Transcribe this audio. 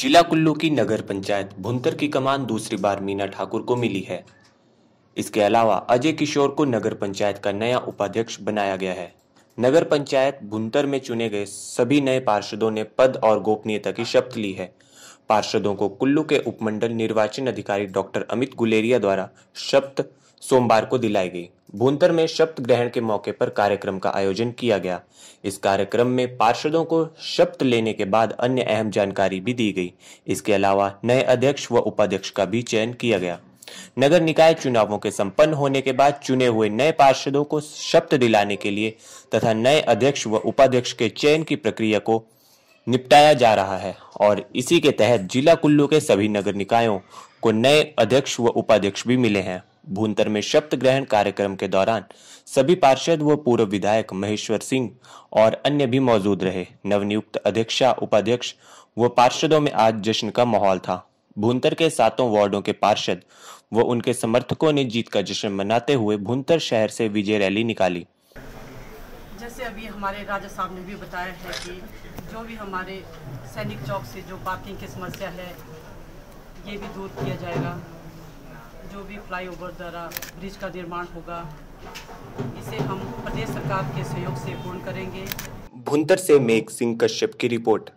जिला कुल्लू की नगर पंचायत भुंतर की कमान दूसरी बार मीना ठाकुर को मिली है इसके अलावा अजय किशोर को नगर पंचायत का नया उपाध्यक्ष बनाया गया है नगर पंचायत भुंतर में चुने गए सभी नए पार्षदों ने पद और गोपनीयता की शपथ ली है पार्षदों को कुल्लू के उपमंडल निर्वाचन अधिकारी डॉक्टर अमित गुलेरिया द्वारा शपथ सोमवार को दिलाई गई भूंतर में शब्द ग्रहण के मौके पर कार्यक्रम का आयोजन किया गया इस कार्यक्रम में पार्षदों को शब्द लेने के बाद अन्य अहम जानकारी भी दी गई इसके अलावा नए अध्यक्ष व उपाध्यक्ष का भी चयन किया गया नगर निकाय चुनावों के संपन्न होने के बाद चुने हुए नए पार्षदों को शब्द दिलाने के लिए तथा नए अध्यक्ष व उपाध्यक्ष के चयन की प्रक्रिया को निपटाया जा रहा है और इसी के तहत जिला कुल्लू के सभी नगर निकायों को नए अध्यक्ष व उपाध्यक्ष भी मिले हैं भूंतर में शब्द ग्रहण कार्यक्रम के दौरान सभी पार्षद व पूर्व विधायक महेश्वर सिंह और अन्य भी मौजूद रहे नवनियुक्त अध्यक्षा उपाध्यक्ष व पार्षदों में आज जश्न का माहौल था भूंतर के सातों वार्डों के पार्षद व उनके समर्थकों ने जीत का जश्न मनाते हुए भूंतर शहर से विजय रैली निकाली जैसे अभी हमारे राजा साहब ने भी बताया है कि जो भी हमारे सैनिक चौक से जो पार्किंग की समस्या है ये भी दूर किया जाएगा जो भी फ्लाईओवर द्वारा ब्रिज का निर्माण होगा इसे हम प्रदेश सरकार के सहयोग से पूर्ण करेंगे भुंतर से मेघ सिंह कश्यप की रिपोर्ट